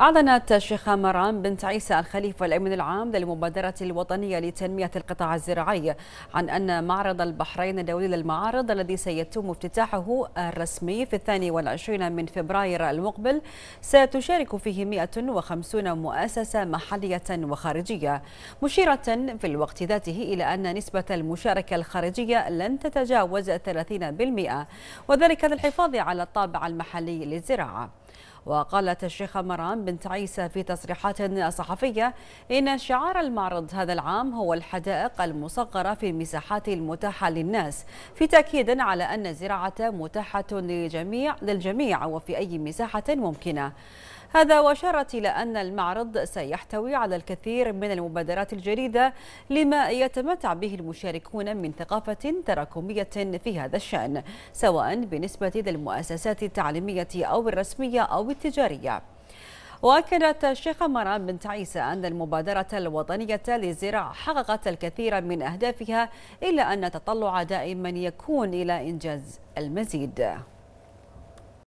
أعلنت الشيخة مرام بنت عيسى الخليفة الأمين العام للمبادرة الوطنية لتنمية القطاع الزراعي عن أن معرض البحرين الدولي للمعارض الذي سيتم افتتاحه الرسمي في الثاني والعشرين من فبراير المقبل ستشارك فيه 150 مؤسسة محلية وخارجية مشيرة في الوقت ذاته إلى أن نسبة المشاركة الخارجية لن تتجاوز 30% وذلك للحفاظ على الطابع المحلي للزراعة وقالت الشيخة مرام بنت عيسى في تصريحات صحفية إن شعار المعرض هذا العام هو الحدائق المصغرة في المساحات المتاحة للناس في تأكيد على أن الزراعة متاحة للجميع, للجميع وفي أي مساحة ممكنة هذا وأشارت إلى أن المعرض سيحتوي على الكثير من المبادرات الجديدة لما يتمتع به المشاركون من ثقافة تراكمية في هذا الشأن سواء بالنسبة للمؤسسات التعليمية أو الرسمية أو التجارية وأكدت الشيخة مرام بنت عيسى أن المبادرة الوطنية للزراعة حققت الكثير من أهدافها إلا أن تطلع دائما يكون إلى إنجاز المزيد